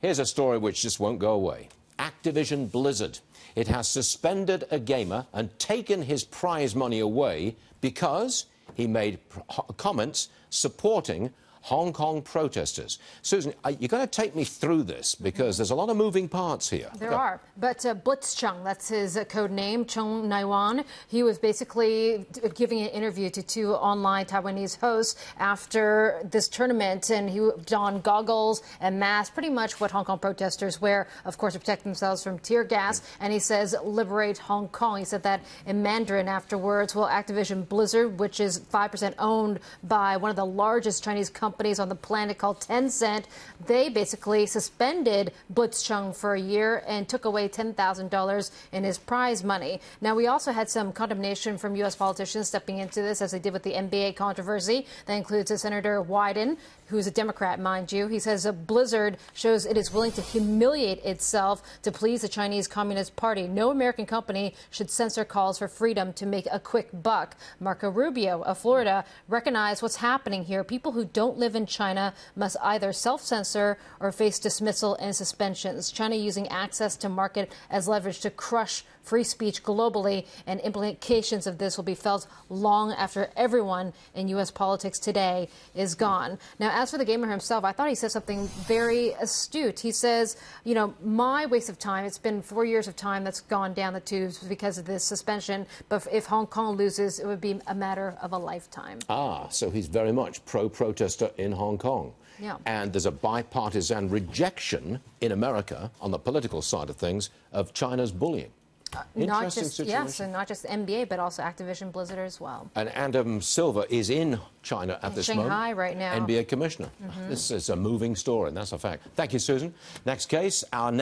Here's a story which just won't go away. Activision Blizzard. It has suspended a gamer and taken his prize money away because he made comments supporting Hong Kong protesters. Susan, uh, you're going to take me through this because there's a lot of moving parts here. There are. But uh, Blitz Chung, that's his uh, code name, Chung Naiwan, he was basically giving an interview to two online Taiwanese hosts after this tournament, and he donned goggles and masks, pretty much what Hong Kong protesters wear, of course, to protect themselves from tear gas. And he says, liberate Hong Kong. He said that in Mandarin afterwards. Well, Activision Blizzard, which is 5% owned by one of the largest Chinese companies, companies on the planet called Tencent. They basically suspended Butz Chung for a year and took away $10,000 in his prize money. Now, we also had some condemnation from U.S. politicians stepping into this, as they did with the NBA controversy. That includes Senator Wyden, who's a Democrat, mind you. He says a blizzard shows it is willing to humiliate itself to please the Chinese Communist Party. No American company should censor calls for freedom to make a quick buck. Marco Rubio of Florida recognized what's happening here. People who don't live in China must either self censor or face dismissal and suspensions. China using access to market as leverage to crush free speech globally, and implications of this will be felt long after everyone in U.S. politics today is gone. Now, as for the gamer himself, I thought he said something very astute. He says, you know, my waste of time, it's been four years of time that's gone down the tubes because of this suspension, but if Hong Kong loses, it would be a matter of a lifetime. Ah, so he's very much pro protester in Hong Kong. Yeah. And there's a bipartisan rejection in America on the political side of things of China's bullying. Uh, not just situation. yes, and not just NBA, but also Activision Blizzard as well. And Adam Silver is in China at in this Shanghai moment. Shanghai right now. NBA commissioner. Mm -hmm. This is a moving story, and that's a fact. Thank you, Susan. Next case, our.